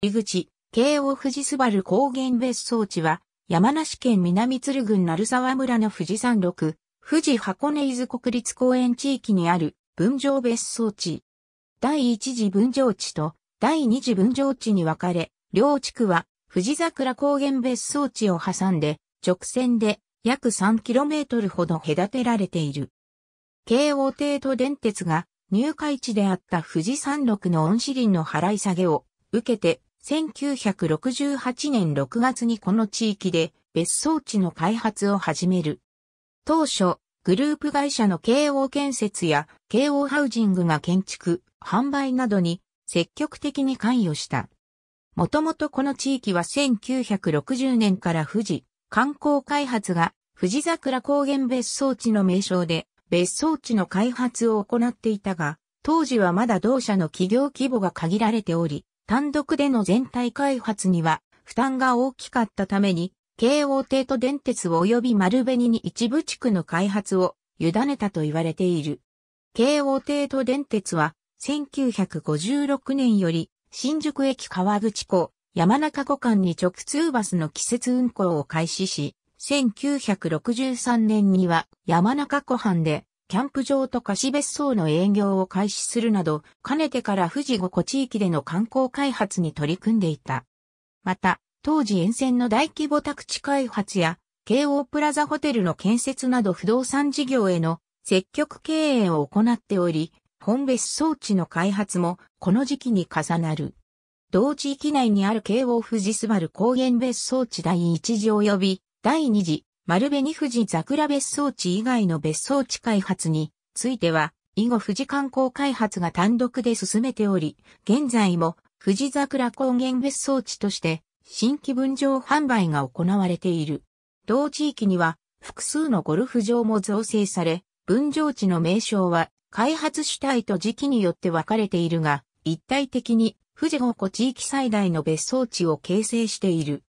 入口、京王富士スバル高原別荘地は、山梨県南鶴郡鳴沢村の富士山麓、富士箱根伊豆国立公園地域にある分譲別荘地。第一次分譲地と第二次分譲地に分かれ、両地区は富士桜高原別荘地を挟んで直線で約 3km ほど隔てられている。京王帝都電鉄が入会地であった富士山麓の恩賜林の払い下げを受けて1968年6月にこの地域で別荘地の開発を始める。当初、グループ会社の慶応建設や慶応ハウジングが建築、販売などに積極的に関与した。もともとこの地域は1960年から富士観光開発が富士桜高原別荘地の名称で別荘地の開発を行っていたが、当時はまだ同社の企業規模が限られており、単独での全体開発には負担が大きかったために、京王帝都電鉄及び丸紅に一部地区の開発を委ねたと言われている。京王帝都電鉄は、1956年より、新宿駅川口湖、山中湖間に直通バスの季節運行を開始し、1963年には山中湖畔でキャンプ場と貸別荘の営業を開始するなど、かねてから富士五湖地域での観光開発に取り組んでいた。また、当時沿線の大規模宅地開発や、京王プラザホテルの建設など不動産事業への積極経営を行っており、本別装置の開発もこの時期に重なる。同地域内にある京王富士スバル高原別荘地第1次及び第2次丸紅富士桜別荘地以外の別荘地開発については、以後富士観光開発が単独で進めており、現在も富士桜高原別荘地として新規分譲販売が行われている。同地域には複数のゴルフ場も造成され、分譲地の名称は開発主体と時期によって分かれているが、一体的に富士五湖地域最大の別荘地を形成している。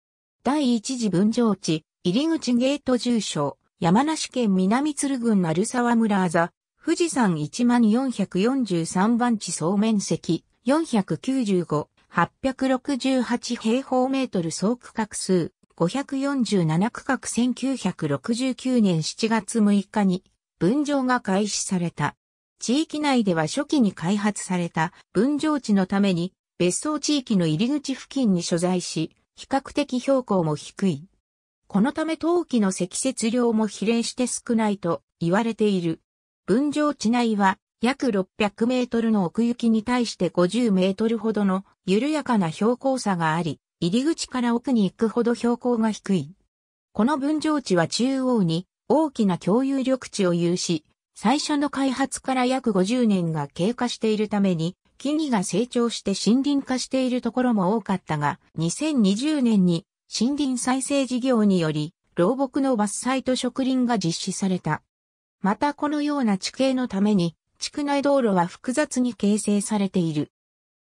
第一次分譲地、入口ゲート住所、山梨県南鶴郡鳴沢村あざ、富士山1443番地総面積、495、868平方メートル総区画数、547区画1969年7月6日に、分譲が開始された。地域内では初期に開発された分譲地のために、別荘地域の入り口付近に所在し、比較的標高も低い。このため陶器の積雪量も比例して少ないと言われている。分譲地内は約600メートルの奥行きに対して50メートルほどの緩やかな標高差があり、入り口から奥に行くほど標高が低い。この分譲地は中央に大きな共有緑地を有し、最初の開発から約50年が経過しているために、木々が成長して森林化しているところも多かったが、2020年に森林再生事業により、老木の伐採と植林が実施された。またこのような地形のために、地区内道路は複雑に形成されている。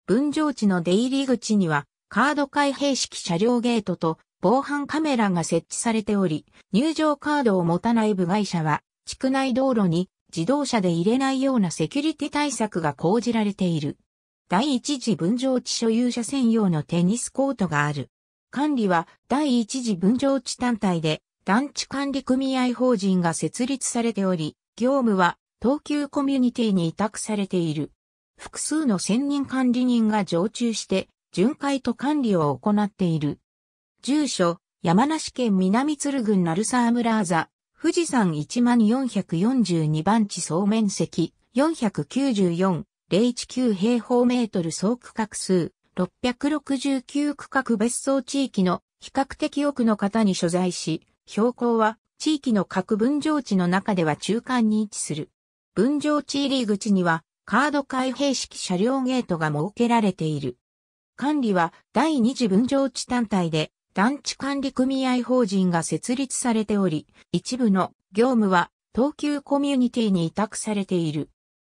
分譲地の出入り口には、カード開閉式車両ゲートと防犯カメラが設置されており、入場カードを持たない部外者は、地区内道路に自動車で入れないようなセキュリティ対策が講じられている。第一次分譲地所有者専用のテニスコートがある。管理は第一次分譲地単体で団地管理組合法人が設立されており、業務は東急コミュニティに委託されている。複数の専任管理人が常駐して、巡回と管理を行っている。住所、山梨県南鶴郡鳴沢村座、富士山1 4 4 2番地総面積494、019平方メートル総区画数、669区画別荘地域の比較的多くの方に所在し、標高は地域の各分譲地の中では中間に位置する。分譲地入り口にはカード開閉式車両ゲートが設けられている。管理は第二次分譲地単体で団地管理組合法人が設立されており、一部の業務は東急コミュニティに委託されている。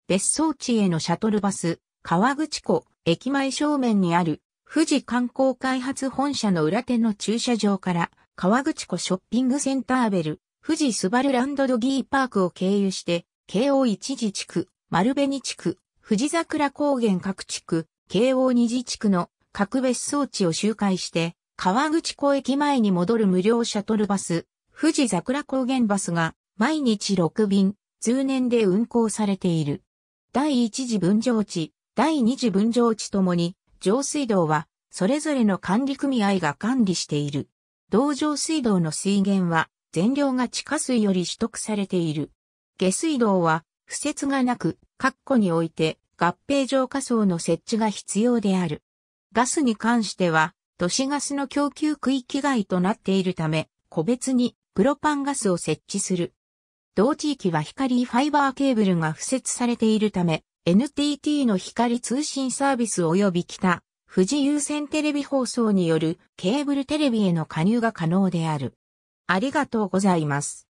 別荘地へのシャトルバス、川口湖駅前正面にある富士観光開発本社の裏手の駐車場から川口湖ショッピングセンターベル、富士スバルランドドギーパークを経由して京王一時地区、丸紅地区、富士桜高原各地区、京王二次地区の各別荘地を周回して、川口湖駅前に戻る無料シャトルバス、富士桜高原バスが毎日6便、通年で運行されている。第一次分譲地、第二次分譲地ともに、上水道は、それぞれの管理組合が管理している。道上水道の水源は、全量が地下水より取得されている。下水道は、不設がなく、括弧において、合併浄化層の設置が必要である。ガスに関しては、都市ガスの供給区域外となっているため、個別にプロパンガスを設置する。同地域は光ファイバーケーブルが付設されているため、NTT の光通信サービス及び北、富士優先テレビ放送によるケーブルテレビへの加入が可能である。ありがとうございます。